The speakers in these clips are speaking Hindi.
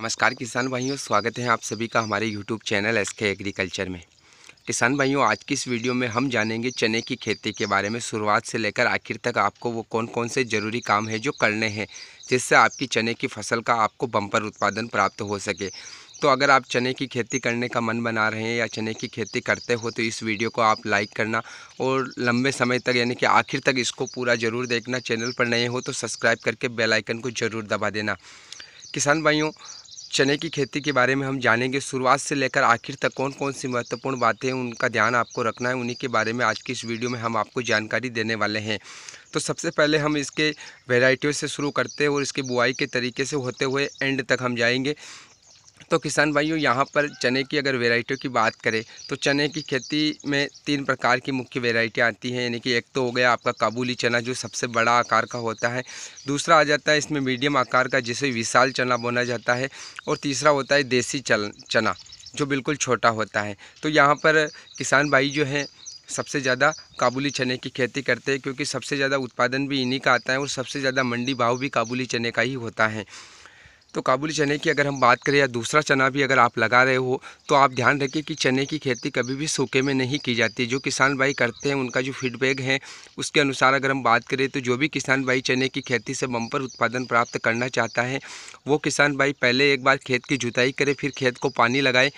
नमस्कार किसान भाइयों स्वागत है आप सभी का हमारे YouTube channel S K agriculture में किसान भाइयों आज की इस वीडियो में हम जानेंगे चने की खेती के बारे में शुरुआत से लेकर आखिर तक आपको वो कौन कौन से ज़रूरी काम है जो करने हैं जिससे आपकी चने की फसल का आपको बम्पर उत्पादन प्राप्त हो सके तो अगर आप चने की खेती करने का मन बना रहे हैं या चने की खेती करते हो तो इस वीडियो को आप लाइक करना और लंबे समय तक यानी कि आखिर तक इसको पूरा ज़रूर देखना चैनल पर नए हो तो सब्सक्राइब करके बेलाइकन को ज़रूर दबा देना किसान भाइयों चने की खेती के बारे में हम जानेंगे शुरुआत से लेकर आखिर तक कौन कौन सी महत्वपूर्ण बातें उनका ध्यान आपको रखना है उन्हीं के बारे में आज की इस वीडियो में हम आपको जानकारी देने वाले हैं तो सबसे पहले हम इसके वेराइटियों से शुरू करते हैं और इसकी बुआई के तरीके से होते हुए एंड तक हम जाएंगे तो किसान भाइयों यहाँ पर चने की अगर वेराइटियों की बात करें तो चने की खेती में तीन प्रकार की मुख्य वेराइटियाँ आती हैं यानी कि एक तो हो गया आपका काबुली चना जो सबसे बड़ा आकार का होता है दूसरा आ जाता है इसमें मीडियम आकार का जिसे विशाल चना बोना जाता है और तीसरा होता है देसी चल चना जो बिल्कुल छोटा होता है तो यहाँ पर किसान भाई जो हैं सबसे ज़्यादा काबुली चने की खेती करते हैं क्योंकि सबसे ज़्यादा उत्पादन भी इन्हीं का आता है और सबसे ज़्यादा मंडी भाव भी काबुली चने का ही होता है तो काबुली चने की अगर हम बात करें या दूसरा चना भी अगर आप लगा रहे हो तो आप ध्यान रखें कि चने की खेती कभी भी सूखे में नहीं की जाती जो किसान भाई करते हैं उनका जो फीडबैक है उसके अनुसार अगर हम बात करें तो जो भी किसान भाई चने की खेती से बम्पर उत्पादन प्राप्त करना चाहता है वो किसान भाई पहले एक बार खेत की जुताई करे फिर खेत को पानी लगाए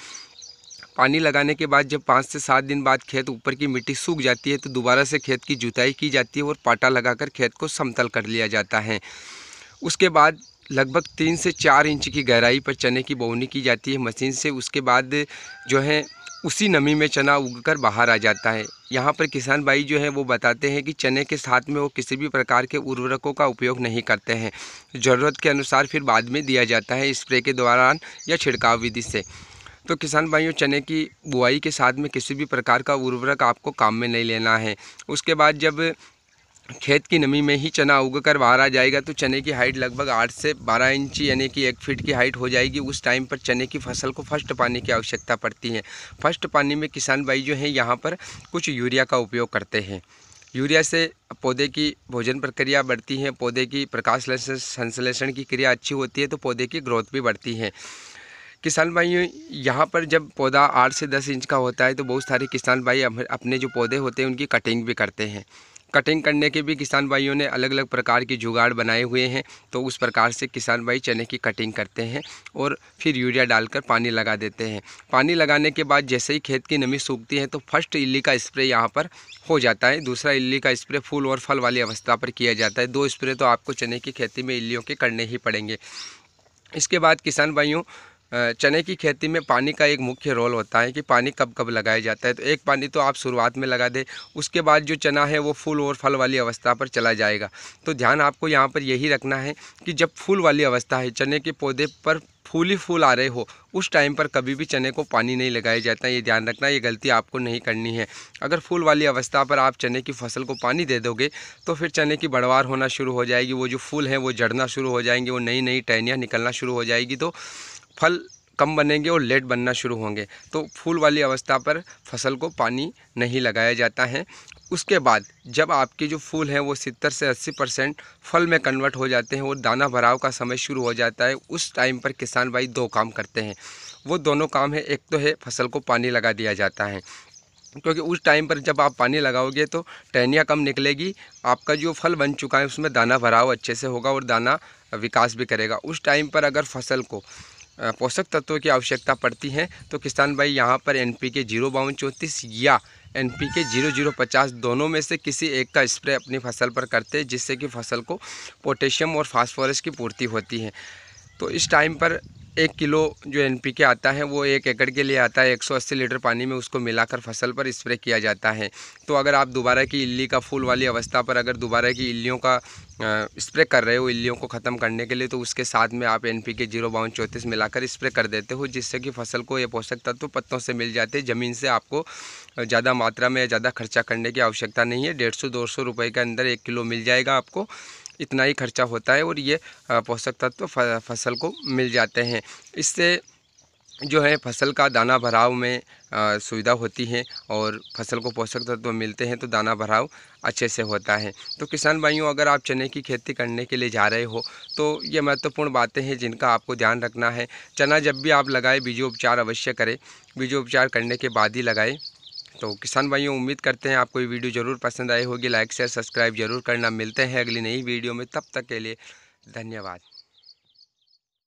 पानी लगाने के बाद जब पाँच से सात दिन बाद खेत ऊपर की मिट्टी सूख जाती है तो दोबारा से खेत की जुताई की जाती है और पाटा लगाकर खेत को समतल कर लिया जाता है उसके बाद लगभग तीन से चार इंच की गहराई पर चने की बोनी की जाती है मशीन से उसके बाद जो है उसी नमी में चना उगकर बाहर आ जाता है यहाँ पर किसान भाई जो है वो बताते हैं कि चने के साथ में वो किसी भी प्रकार के उर्वरकों का उपयोग नहीं करते हैं ज़रूरत के अनुसार फिर बाद में दिया जाता है स्प्रे के दौरान या छिड़काव विधि से तो किसान भाइयों चने की बुआई के साथ में किसी भी प्रकार का उर्वरक आपको काम में नहीं लेना है उसके बाद जब खेत की नमी में ही चना उग कर बाहर आ जाएगा तो चने की हाइट लगभग आठ से बारह इंच यानी कि एक फीट की हाइट हो जाएगी उस टाइम पर चने की फसल को फर्स्ट पानी की आवश्यकता पड़ती है फर्स्ट पानी में किसान भाई जो हैं यहाँ पर कुछ यूरिया का उपयोग करते हैं यूरिया से पौधे की भोजन प्रक्रिया बढ़ती है पौधे की प्रकाश संश्लेषण की क्रिया अच्छी होती है तो पौधे की ग्रोथ भी बढ़ती है किसान भाई यहाँ पर जब पौधा आठ से दस इंच का होता है तो बहुत सारे किसान भाई अपने जो पौधे होते हैं उनकी कटिंग भी करते हैं कटिंग करने के भी किसान भाइयों ने अलग अलग प्रकार की जुगाड़ बनाए हुए हैं तो उस प्रकार से किसान भाई चने की कटिंग करते हैं और फिर यूरिया डालकर पानी लगा देते हैं पानी लगाने के बाद जैसे ही खेत की नमी सूखती है तो फर्स्ट इल्ली का स्प्रे यहाँ पर हो जाता है दूसरा इल्ली का स्प्रे फूल और फल वाली अवस्था पर किया जाता है दो स्प्रे तो आपको चने की खेती में इल्लियों के करने ही पड़ेंगे इसके बाद किसान भाइयों चने की खेती में पानी का एक मुख्य रोल होता है कि पानी कब कब लगाया जाता है तो एक पानी तो आप शुरुआत में लगा दें उसके बाद जो चना है वो फूल और फल वाली अवस्था पर चला जाएगा तो ध्यान आपको यहाँ पर यही रखना है कि जब फूल वाली अवस्था है चने के पौधे पर फूल ही फूल आ रहे हो उस टाइम पर कभी भी चने को पानी नहीं लगाया जाता ये ध्यान रखना ये गलती आपको नहीं करनी है अगर फूल वाली अवस्था पर आप चने की फसल को पानी दे दोगे तो फिर चने की बढ़वार होना शुरू हो जाएगी वो जो फूल हैं वो जड़ना शुरू हो जाएंगे वो नई नई टहनियाँ निकलना शुरू हो जाएगी तो फल कम बनेंगे और लेट बनना शुरू होंगे तो फूल वाली अवस्था पर फसल को पानी नहीं लगाया जाता है उसके बाद जब आपके जो फूल हैं वो सितर से अस्सी परसेंट फल में कन्वर्ट हो जाते हैं और दाना भराव का समय शुरू हो जाता है उस टाइम पर किसान भाई दो काम करते हैं वो दोनों काम है एक तो है फसल को पानी लगा दिया जाता है क्योंकि उस टाइम पर जब आप पानी लगाओगे तो टहनियाँ कम निकलेगी आपका जो फल बन चुका है उसमें दाना भराव अच्छे से होगा और दाना विकास भी करेगा उस टाइम पर अगर फसल को पोषक तत्वों की आवश्यकता पड़ती है तो किसान भाई यहाँ पर एन पी के जीरो बावन चौंतीस या N P K zero zero पचास दोनों में से किसी एक का स्प्रे अपनी फसल पर करते हैं जिससे कि फसल को पोटेशियम और फास्फोरस की पूर्ति होती है तो इस टाइम पर एक किलो जो एन पी के आता है वो एक एकड़ के लिए आता है 180 लीटर पानी में उसको मिलाकर फसल पर स्प्रे किया जाता है तो अगर आप दोबारा की इल्ली का फूल वाली अवस्था पर अगर दोबारा की इल्लियों का स्प्रे कर रहे हो इल्लियों को ख़त्म करने के लिए तो उसके साथ में आप एन पी के जीरो बावन चौंतीस मिलाकर स्प्रे कर देते हो जिससे कि फसल को ये पोषक तत्व तो पत्तों से मिल जाते हैं ज़मीन से आपको ज़्यादा मात्रा में ज़्यादा खर्चा करने की आवश्यकता नहीं है डेढ़ सौ दो सौ रुपये के अंदर एक किलो मिल जाएगा आपको इतना ही खर्चा होता है और ये पोषक तत्व तो फसल को मिल जाते हैं इससे जो है फसल का दाना भराव में सुविधा होती है और फसल को पोषक तत्व मिलते हैं तो दाना भराव अच्छे से होता है तो किसान भाइयों अगर आप चने की खेती करने के लिए जा रहे हो तो ये महत्वपूर्ण बातें हैं जिनका आपको ध्यान रखना है चना जब भी आप लगाएं बीजोपचार अवश्य करें बीजोपचार करने के बाद ही लगाएं तो किसान भाइयों उम्मीद करते हैं आपको ये वीडियो ज़रूर पसंद आई होगी लाइक शेयर सब्सक्राइब जरूर करना मिलते हैं अगली नई वीडियो में तब तक के लिए धन्यवाद